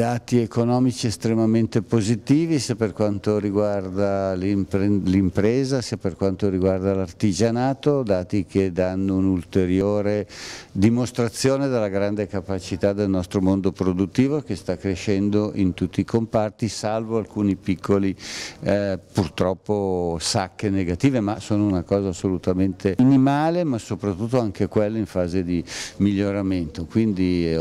dati economici estremamente positivi sia per quanto riguarda l'impresa sia per quanto riguarda l'artigianato, dati che danno un'ulteriore dimostrazione della grande capacità del nostro mondo produttivo che sta crescendo in tutti i comparti salvo alcuni piccoli eh, purtroppo sacche negative ma sono una cosa assolutamente minimale ma soprattutto anche quella in fase di miglioramento, quindi eh,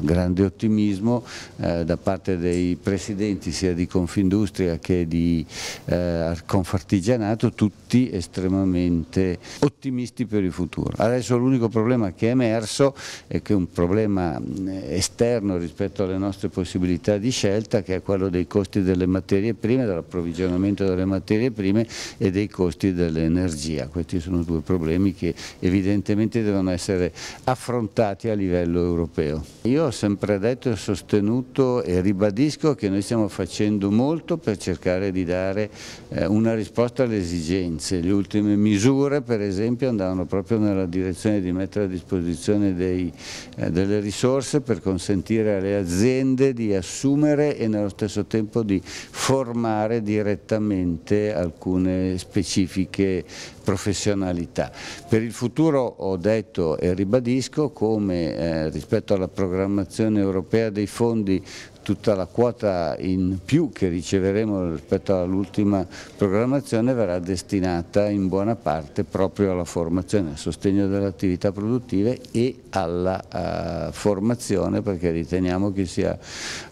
grande ottimismo. Eh, eh, da parte dei presidenti sia di Confindustria che di eh, Confartigianato, tutti estremamente ottimisti per il futuro. Adesso l'unico problema che è emerso è che è un problema eh, esterno rispetto alle nostre possibilità di scelta che è quello dei costi delle materie prime, dell'approvvigionamento delle materie prime e dei costi dell'energia. Questi sono due problemi che evidentemente devono essere affrontati a livello europeo. Io ho sempre detto e sostenuto molto e ribadisco che noi stiamo facendo molto per cercare di dare eh, una risposta alle esigenze. Le ultime misure per esempio andavano proprio nella direzione di mettere a disposizione dei, eh, delle risorse per consentire alle aziende di assumere e nello stesso tempo di formare direttamente alcune specifiche professionalità. Per il futuro ho detto e ribadisco come eh, rispetto alla programmazione europea dei fondi tutta la quota in più che riceveremo rispetto all'ultima programmazione verrà destinata in buona parte proprio alla formazione, al sostegno delle attività produttive e alla uh, formazione perché riteniamo che sia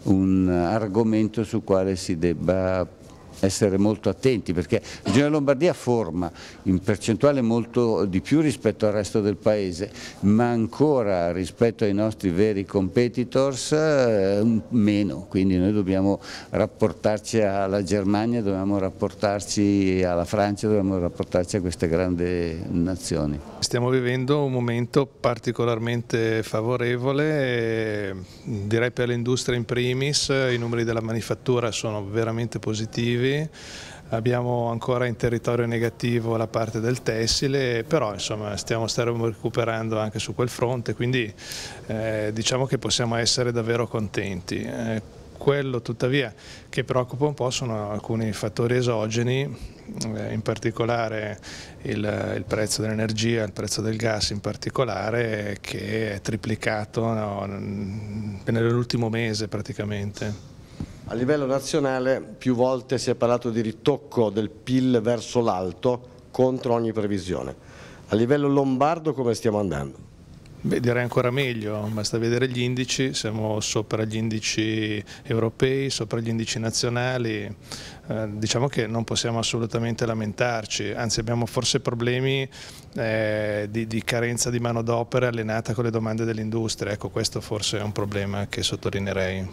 un argomento su quale si debba essere molto attenti perché la Regione Lombardia forma in percentuale molto di più rispetto al resto del paese, ma ancora rispetto ai nostri veri competitors eh, meno, quindi noi dobbiamo rapportarci alla Germania, dobbiamo rapportarci alla Francia, dobbiamo rapportarci a queste grandi nazioni. Stiamo vivendo un momento particolarmente favorevole, eh, direi per l'industria in primis, eh, i numeri della manifattura sono veramente positivi grossolani, abbiamo ancora in territorio negativo la parte del tessile, però insomma stiamo, stiamo recuperando anche su quel fronte, quindi eh, diciamo che possiamo essere davvero contenti. Eh, quello tuttavia che preoccupa un po' sono alcuni fattori esogeni, eh, in particolare il, il prezzo dell'energia, il prezzo del gas in particolare che è triplicato no, nell'ultimo mese praticamente. A livello nazionale più volte si è parlato di ritocco del PIL verso l'alto contro ogni previsione. A livello lombardo come stiamo andando? Beh, direi ancora meglio, basta vedere gli indici, siamo sopra gli indici europei, sopra gli indici nazionali, eh, diciamo che non possiamo assolutamente lamentarci, anzi abbiamo forse problemi eh, di, di, carenza di manodopera allenata con le domande dell'industria, ecco questo forse è un problema che sottolineerei.